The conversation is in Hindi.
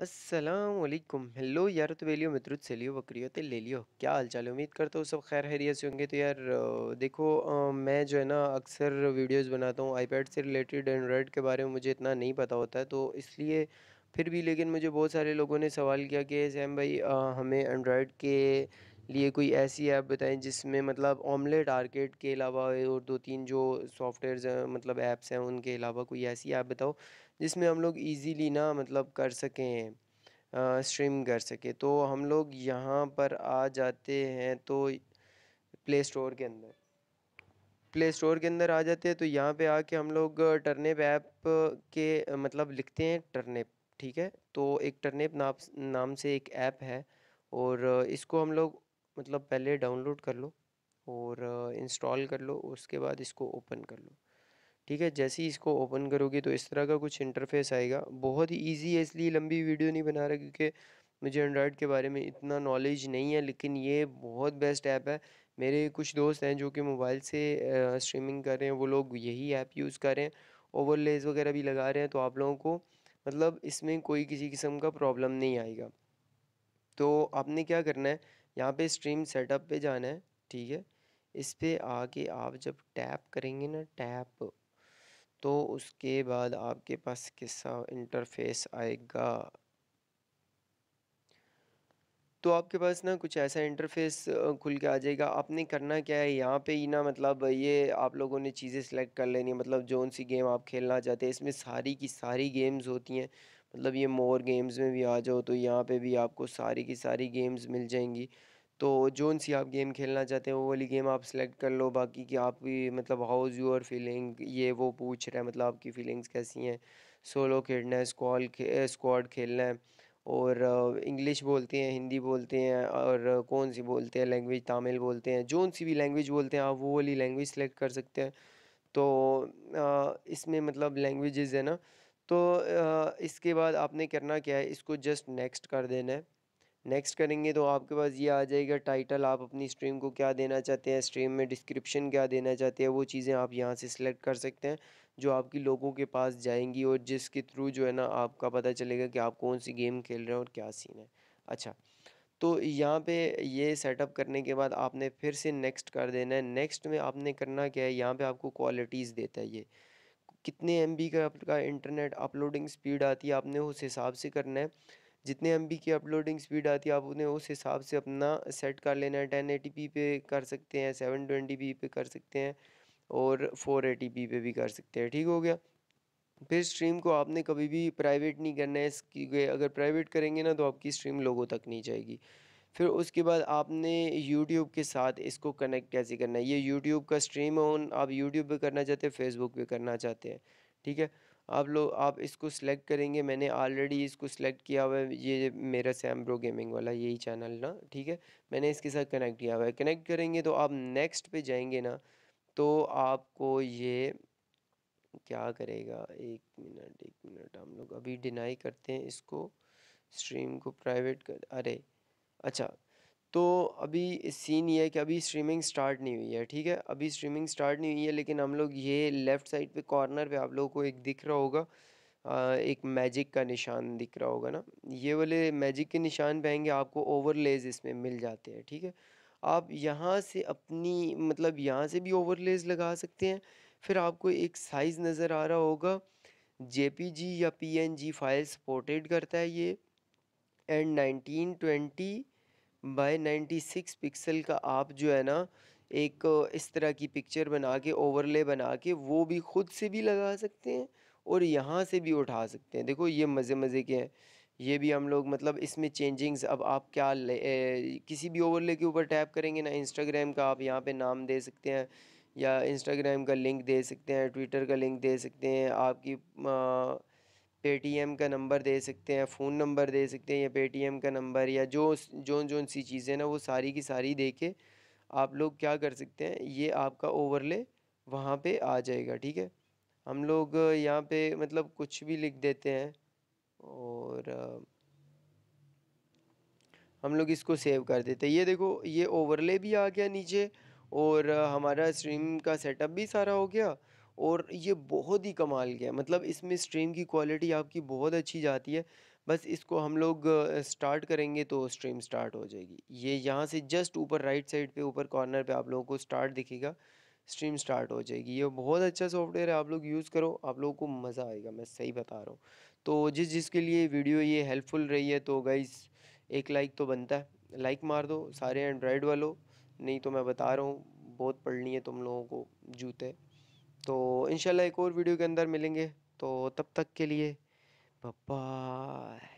असलम हेलो यार तो वेलियो मित्रुत से लियो बकरियो तो ले लियो क्या हाल चाल है उम्मीद करता हूँ सब खैर हैरियत से होंगे तो यार देखो आ, मैं जो है ना अक्सर वीडियोस बनाता हूँ आईपैड से रिलेटेड एंड्रॉयड के बारे में मुझे इतना नहीं पता होता है तो इसलिए फिर भी लेकिन मुझे बहुत सारे लोगों ने सवाल किया कि सैम भाई आ, हमें एंड्रॉयड के लिए कोई ऐसी ऐप बताएं जिसमें मतलब ऑमलेट आर्केट के अलावा और दो तीन जो सॉफ्टवेयर मतलब ऐप्स हैं उनके अलावा कोई ऐसी ऐप बताओ जिसमें हम लोग ईजीली ना मतलब कर सकें स्ट्रीम कर सके तो हम लोग यहाँ पर आ जाते हैं तो प्ले स्टोर के अंदर प्ले स्टोर के अंदर आ जाते हैं तो यहाँ पे आके हम लोग टर्नेप ऐप के मतलब लिखते हैं टर्नेप ठीक है तो एक टर्नेप नाप नाम से एक ऐप है और इसको हम लोग मतलब पहले डाउनलोड कर लो और इंस्टॉल कर लो उसके बाद इसको ओपन कर लो ठीक है जैसे ही इसको ओपन करोगे तो इस तरह का कुछ इंटरफेस आएगा बहुत ही ईजी है इसलिए लंबी वीडियो नहीं बना रहा क्योंकि मुझे एंड्रॉयड के बारे में इतना नॉलेज नहीं है लेकिन ये बहुत बेस्ट ऐप है मेरे कुछ दोस्त हैं जो कि मोबाइल से स्ट्रीमिंग कर रहे हैं वो लोग यही ऐप यूज़ कर रहे हैं ओवरलेज वगैरह भी लगा रहे हैं तो आप लोगों को मतलब इसमें कोई किसी किस्म का प्रॉब्लम नहीं आएगा तो आपने क्या करना है यहाँ पे स्ट्रीम सेटअप पे जाना है ठीक है इस पर आके आप जब टैप करेंगे ना टैप तो उसके बाद आपके पास किस्सा इंटरफेस आएगा तो आपके पास ना कुछ ऐसा इंटरफेस खुल के आ जाएगा आपने करना क्या है यहाँ पे ही ना मतलब ये आप लोगों ने चीज़ें सेलेक्ट कर लेनी है मतलब जौन सी गेम आप खेलना चाहते हैं इसमें सारी की सारी गेम्स होती हैं मतलब ये मोर गेम्स में भी आ जाओ तो यहाँ पे भी आपको सारी की सारी गेम्स मिल जाएंगी तो जोन सी आप गेम खेलना चाहते हो वो वाली गेम आप सेलेक्ट कर लो बाकी कि आप भी मतलब हाउस यूर फीलिंग ये वो पूछ रहे हैं मतलब आपकी फीलिंग्स कैसी हैं सोलो खेलना है स्कॉल खे, स्क्वाड खेलना है और इंग्लिश बोलते हैं हिंदी बोलते हैं और कौन सी बोलते हैं लैंग्वेज तमिल बोलते हैं जोन सी भी लैंग्वेज बोलते हैं आप वो वाली लैंग्वेज सेलेक्ट कर सकते हैं तो इसमें मतलब लैंग्वेज है ना तो इसके बाद आपने करना क्या है इसको जस्ट नेक्स्ट कर देना है नेक्स्ट करेंगे तो आपके पास ये आ जाएगा टाइटल आप अपनी स्ट्रीम को क्या देना चाहते हैं स्ट्रीम में डिस्क्रिप्शन क्या देना चाहते हैं वो चीज़ें आप यहाँ से सिलेक्ट कर सकते हैं जो आपकी लोगों के पास जाएंगी और जिसके थ्रू जो है ना आपका पता चलेगा कि आप कौन सी गेम खेल रहे हैं और क्या सीन है अच्छा तो यहाँ पे ये सेटअप करने के बाद आपने फिर से नेक्स्ट कर देना है नेक्स्ट में आपने करना क्या है यहाँ पे आपको क्वालिटीज़ देता है ये कितने एम का आपका इंटरनेट अपलोडिंग स्पीड आती है आपने उस हिसाब से करना है जितने एम की अपलोडिंग स्पीड आती है आप उन्हें उस हिसाब से अपना सेट कर लेना है टेन एटी पे कर सकते हैं सेवन ट्वेंटी पे कर सकते हैं और फोर एटी पे भी कर सकते हैं ठीक हो गया फिर स्ट्रीम को आपने कभी भी प्राइवेट नहीं करना है इसकी अगर प्राइवेट करेंगे ना तो आपकी स्ट्रीम लोगों तक नहीं जाएगी फिर उसके बाद आपने यूट्यूब के साथ इसको कनेक्ट कैसे करना है ये यूट्यूब का स्ट्रीम ऑन आप यूट्यूब पे करना चाहते हैं फेसबुक पे करना चाहते हैं ठीक है आप लोग आप इसको सिलेक्ट करेंगे मैंने ऑलरेडी इसको सिलेक्ट किया हुआ है ये मेरा सैम ब्रो गेमिंग वाला यही चैनल ना ठीक है मैंने इसके साथ कनेक्ट किया हुआ है कनेक्ट करेंगे तो आप नेक्स्ट पे जाएंगे ना तो आपको ये क्या करेगा एक मिनट एक मिनट हम लोग अभी डिनाई करते हैं इसको स्ट्रीम को प्राइवेट कर अरे अच्छा तो अभी सीन ये है कि अभी स्ट्रीमिंग स्टार्ट नहीं हुई है ठीक है अभी स्ट्रीमिंग स्टार्ट नहीं हुई है लेकिन हम लोग ये लेफ़्ट साइड पे कॉर्नर पे आप लोगों को एक दिख रहा होगा एक मैजिक का निशान दिख रहा होगा ना ये वाले मैजिक के निशान पे आएंगे आपको ओवरलेज इसमें मिल जाते हैं ठीक है थीके? आप यहाँ से अपनी मतलब यहाँ से भी ओवरलेज लगा सकते हैं फिर आपको एक साइज़ नज़र आ रहा होगा जे या पी फाइल सपोर्टेड करता है ये and nineteen twenty by ninety six pixel का आप जो है ना एक इस तरह की पिक्चर बना के ओवरले बना के वो भी ख़ुद से भी लगा सकते हैं और यहाँ से भी उठा सकते हैं देखो ये मज़े मज़े के हैं ये भी हम लोग मतलब इसमें चेंजिंग्स अब आप क्या ए, किसी भी ओवरले के ऊपर टैप करेंगे ना इंस्टाग्राम का आप यहाँ पे नाम दे सकते हैं या इंस्टाग्राम का लिंक दे सकते हैं ट्विटर का लिंक दे सकते हैं आपकी आ, पेटीएम का नंबर दे सकते हैं फ़ोन नंबर दे सकते हैं या पेटीएम का नंबर या जो जो जो सी चीज़ें ना वो सारी की सारी दे के आप लोग क्या कर सकते हैं ये आपका ओवरले वहाँ पे आ जाएगा ठीक है हम लोग यहाँ पे मतलब कुछ भी लिख देते हैं और हम लोग इसको सेव कर देते हैं ये देखो ये ओवरले भी आ गया नीचे और हमारा स्ट्रीम का सेटअप भी सारा हो गया और ये बहुत ही कमाल गया है मतलब इसमें स्ट्रीम की क्वालिटी आपकी बहुत अच्छी जाती है बस इसको हम लोग स्टार्ट करेंगे तो स्ट्रीम स्टार्ट हो जाएगी ये यहाँ से जस्ट ऊपर राइट साइड पे ऊपर कॉर्नर पे आप लोगों को स्टार्ट दिखेगा स्ट्रीम स्टार्ट हो जाएगी ये बहुत अच्छा सॉफ्टवेयर है आप लोग यूज़ करो आप लोगों को मज़ा आएगा मैं सही बता रहा हूँ तो जिस जिसके लिए वीडियो ये हेल्पफुल रही है तो गाइज़ एक लाइक तो बनता है लाइक मार दो सारे एंड्रॉयड वालों नहीं तो मैं बता रहा हूँ बहुत पढ़नी है तुम लोगों को जूते तो इंशाल्लाह एक और वीडियो के अंदर मिलेंगे तो तब तक के लिए बाय